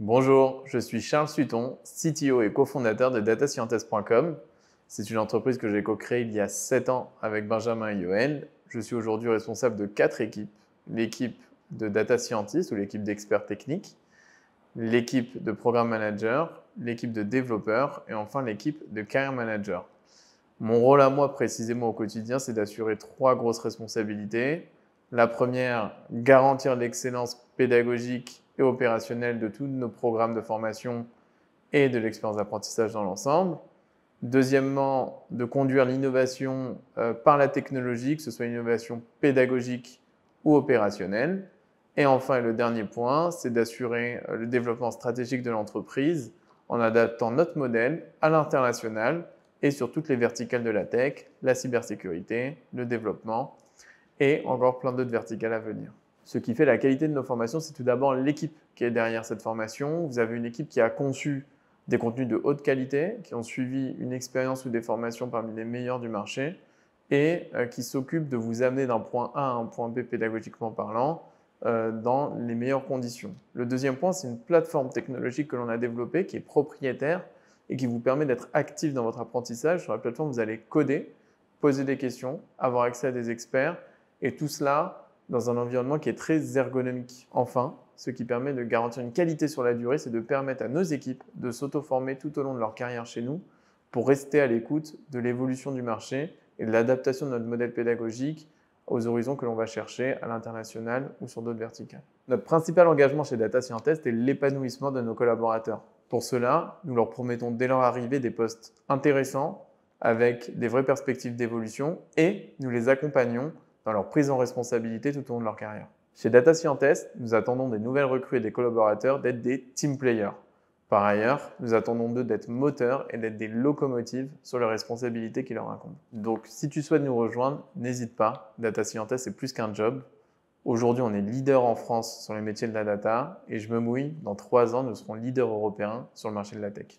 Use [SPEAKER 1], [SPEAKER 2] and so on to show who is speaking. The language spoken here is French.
[SPEAKER 1] Bonjour, je suis Charles Sutton, CTO et cofondateur de datascientest.com. C'est une entreprise que j'ai co-créée il y a 7 ans avec Benjamin et Je suis aujourd'hui responsable de quatre équipes. L'équipe de data scientist ou l'équipe d'experts techniques, l'équipe de programme manager, l'équipe de développeurs et enfin l'équipe de career manager. Mon rôle à moi précisément au quotidien, c'est d'assurer trois grosses responsabilités. La première, garantir l'excellence pédagogique et opérationnel de tous nos programmes de formation et de l'expérience d'apprentissage dans l'ensemble. Deuxièmement, de conduire l'innovation euh, par la technologie, que ce soit innovation pédagogique ou opérationnelle. Et enfin, le dernier point, c'est d'assurer euh, le développement stratégique de l'entreprise en adaptant notre modèle à l'international et sur toutes les verticales de la tech, la cybersécurité, le développement et encore plein d'autres verticales à venir. Ce qui fait la qualité de nos formations, c'est tout d'abord l'équipe qui est derrière cette formation. Vous avez une équipe qui a conçu des contenus de haute qualité, qui ont suivi une expérience ou des formations parmi les meilleures du marché et euh, qui s'occupe de vous amener d'un point A à un point B pédagogiquement parlant euh, dans les meilleures conditions. Le deuxième point, c'est une plateforme technologique que l'on a développée qui est propriétaire et qui vous permet d'être actif dans votre apprentissage. Sur la plateforme, vous allez coder, poser des questions, avoir accès à des experts et tout cela dans un environnement qui est très ergonomique. Enfin, ce qui permet de garantir une qualité sur la durée, c'est de permettre à nos équipes de s'auto-former tout au long de leur carrière chez nous pour rester à l'écoute de l'évolution du marché et de l'adaptation de notre modèle pédagogique aux horizons que l'on va chercher à l'international ou sur d'autres verticales. Notre principal engagement chez Data Scientist est l'épanouissement de nos collaborateurs. Pour cela, nous leur promettons dès leur arrivée des postes intéressants avec des vraies perspectives d'évolution et nous les accompagnons dans leur prise en responsabilité tout au long de leur carrière. Chez Data Scientist, nous attendons des nouvelles recrues et des collaborateurs d'être des team players. Par ailleurs, nous attendons d'eux d'être moteurs et d'être des locomotives sur les responsabilités qui leur incombent. Donc, si tu souhaites nous rejoindre, n'hésite pas. Data Scientist, c'est plus qu'un job. Aujourd'hui, on est leader en France sur les métiers de la data et je me mouille, dans trois ans, nous serons leader européen sur le marché de la tech.